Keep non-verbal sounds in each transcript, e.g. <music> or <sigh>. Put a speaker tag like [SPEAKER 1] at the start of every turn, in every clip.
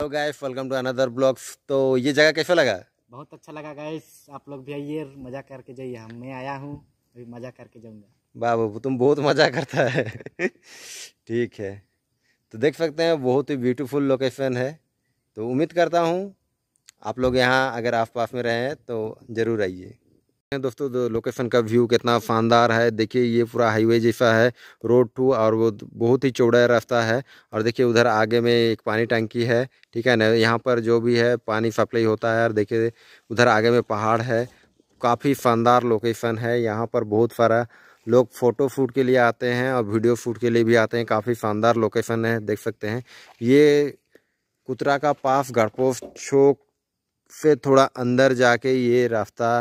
[SPEAKER 1] hello guys welcome to another blogs तो ये जगह कैसा लगा
[SPEAKER 2] बहुत अच्छा लगा गाइस आप लोग भी आइए मज़ा करके जाइए हम मैं आया हूँ अभी मज़ा करके जाऊँगा
[SPEAKER 1] वाह बाबू तुम बहुत मज़ा करता है <laughs> ठीक है तो देख सकते हैं बहुत ही ब्यूटीफुल लोकेशन है तो उम्मीद करता हूँ आप लोग यहाँ अगर आस पास में रहें तो ज़रूर आइए दोस्तों लोकेशन का व्यू कितना शानदार है देखिए ये पूरा हाईवे जैसा है रोड टू और वो बहुत ही चौड़ा रास्ता है और देखिए उधर आगे में एक पानी टंकी है ठीक है ना यहाँ पर जो भी है पानी सप्लाई होता है और देखिए उधर आगे में पहाड़ है काफ़ी शानदार लोकेशन है यहाँ पर बहुत सारा लोग फ़ोटो शूट के लिए आते हैं और वीडियो शूट के लिए भी आते हैं काफ़ी शानदार लोकेशन है देख सकते हैं ये कुतरा का पास गढ़पोस्ट चौक से थोड़ा अंदर जाके ये रास्ता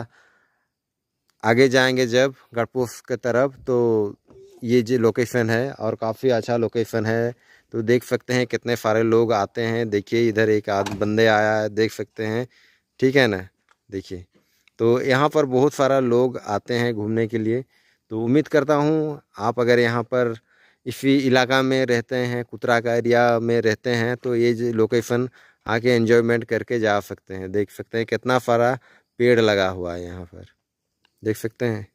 [SPEAKER 1] आगे जाएंगे जब गढ़पुर के तरफ तो ये जो लोकेशन है और काफ़ी अच्छा लोकेशन है तो देख सकते हैं कितने सारे लोग आते हैं देखिए इधर एक आद बंदे आया है देख सकते हैं ठीक है ना देखिए तो यहाँ पर बहुत सारा लोग आते हैं घूमने के लिए तो उम्मीद करता हूँ आप अगर यहाँ पर इसी इलाका में रहते हैं कुतरा का एरिया में रहते हैं तो ये लोकेशन आके एंजॉयमेंट करके जा सकते हैं देख सकते हैं कितना सारा पेड़ लगा हुआ है यहाँ पर देख सकते हैं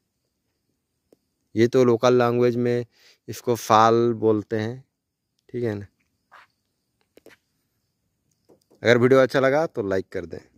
[SPEAKER 1] ये तो लोकल लैंग्वेज में इसको फाल बोलते हैं ठीक है ना अगर वीडियो अच्छा लगा तो लाइक कर दें